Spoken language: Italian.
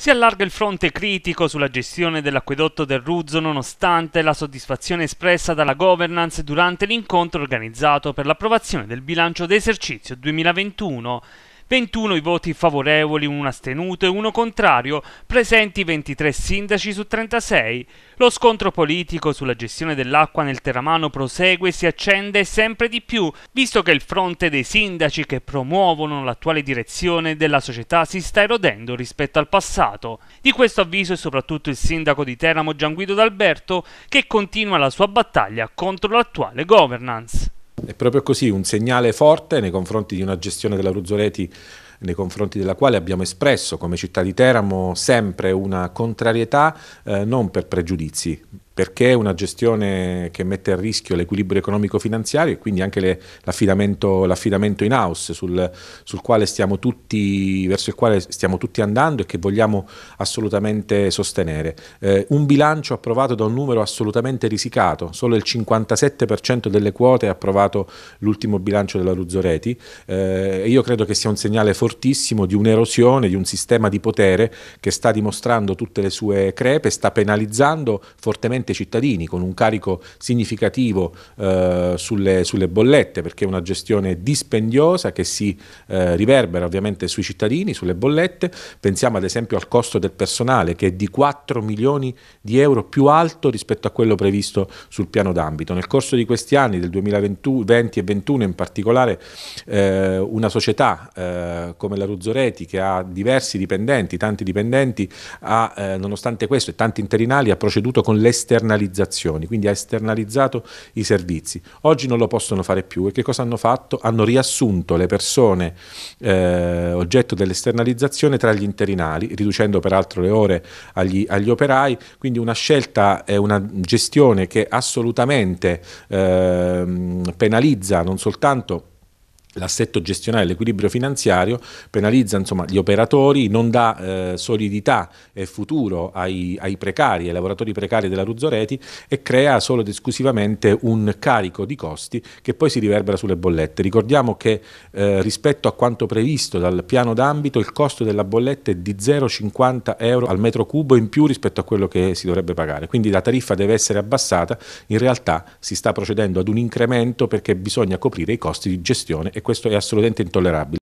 Si allarga il fronte critico sulla gestione dell'acquedotto del Ruzzo nonostante la soddisfazione espressa dalla governance durante l'incontro organizzato per l'approvazione del bilancio d'esercizio 2021 21 i voti favorevoli, 1 astenuto e 1 contrario, presenti 23 sindaci su 36. Lo scontro politico sulla gestione dell'acqua nel Teramano prosegue e si accende sempre di più, visto che il fronte dei sindaci che promuovono l'attuale direzione della società si sta erodendo rispetto al passato. Di questo avviso è soprattutto il sindaco di Teramo Gianguido D'Alberto che continua la sua battaglia contro l'attuale governance. È proprio così un segnale forte nei confronti di una gestione della Ruzzoleti nei confronti della quale abbiamo espresso come città di Teramo sempre una contrarietà eh, non per pregiudizi perché è una gestione che mette a rischio l'equilibrio economico-finanziario e quindi anche l'affidamento, in house sul, sul tutti, verso il quale stiamo tutti andando e che vogliamo assolutamente sostenere. Eh, un bilancio approvato da un numero assolutamente risicato, solo il 57% delle quote ha approvato l'ultimo bilancio della Luzzoreti eh, io credo che sia un segnale fortissimo di un'erosione, di un sistema di potere che sta dimostrando tutte le sue crepe, sta penalizzando fortemente sicuramente i cittadini con un carico significativo eh, sulle, sulle, bollette perché è una gestione dispendiosa che si eh, riverbera ovviamente sui cittadini, sulle bollette. Pensiamo ad esempio al costo del personale che è di 4 milioni di euro più alto rispetto a quello previsto sul piano d'ambito. Nel corso di questi anni, del 2020 e 2021 in particolare, eh, una società eh, come la Ruzzoreti che ha diversi dipendenti, tanti dipendenti, ha, eh, nonostante questo e tanti interinali, ha proceduto con l'esternalizzazione esternalizzazioni, quindi ha esternalizzato i servizi. Oggi non lo possono fare più e che cosa hanno fatto? Hanno riassunto le persone eh, oggetto dell'esternalizzazione tra gli interinali, riducendo peraltro le ore agli, agli operai, quindi una scelta e una gestione che assolutamente eh, penalizza non soltanto l'assetto gestionale, l'equilibrio finanziario, penalizza insomma, gli operatori, non dà eh, solidità e futuro ai, ai, precari, ai lavoratori precari della Ruzzoreti e crea solo ed esclusivamente un carico di costi che poi si riverbera sulle bollette. Ricordiamo che eh, rispetto a quanto previsto dal piano d'ambito il costo della bolletta è di 0,50 euro al metro cubo in più rispetto a quello che si dovrebbe pagare, quindi la tariffa deve essere abbassata, in realtà si sta procedendo ad un incremento perché bisogna coprire i costi di gestione e e questo è assolutamente intollerabile.